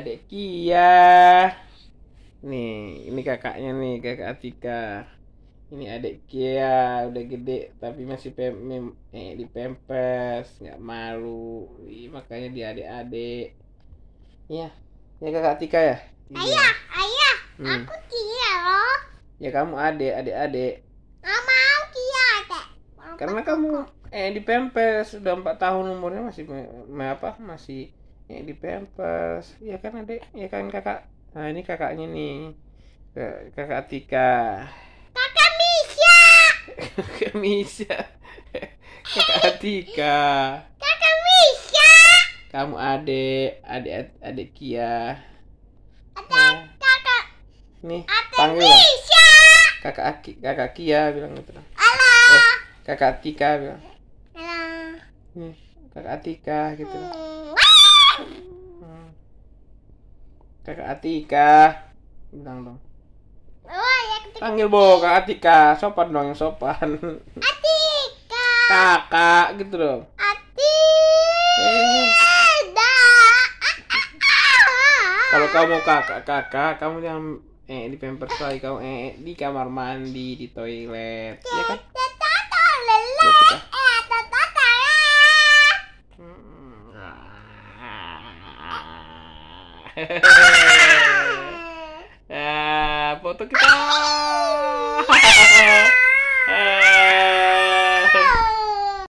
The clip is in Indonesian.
adik Kia nih ini kakaknya nih kakak Atika ini adik Kia udah gede tapi masih pem eh, di pempes nggak malu Ih, makanya dia adik-adik iya ya kakak Atika ya ayah ayah hmm. aku Kia loh ya kamu adik adik-adik Gak mau Kia adik karena kamu eh di pempes udah empat tahun umurnya masih apa masih ya di pampers ya kan adek ya kan kakak nah ini kakaknya nih kakak Tika kakak Misha kakak Misha kakak Tika kakak Misha kamu adek adek adek Kia ada nah. kakak nih panggil Misha kakak Aki kakak Kia bilang gitu Halo eh, kakak Tika bilang Halo nih kakak Tika gitu hmm. Kakak Atika. Bilang dong. Oh, ya ketika... Panggil Bo, Kak Atika. Sopan dong yang sopan. Atika. Kakak gitu dong. Atika. Kalau kamu kakak kakak, kamu yang eh di pampers lagi kamu eh di kamar mandi di toilet, ya kan? あ ー、ポトクター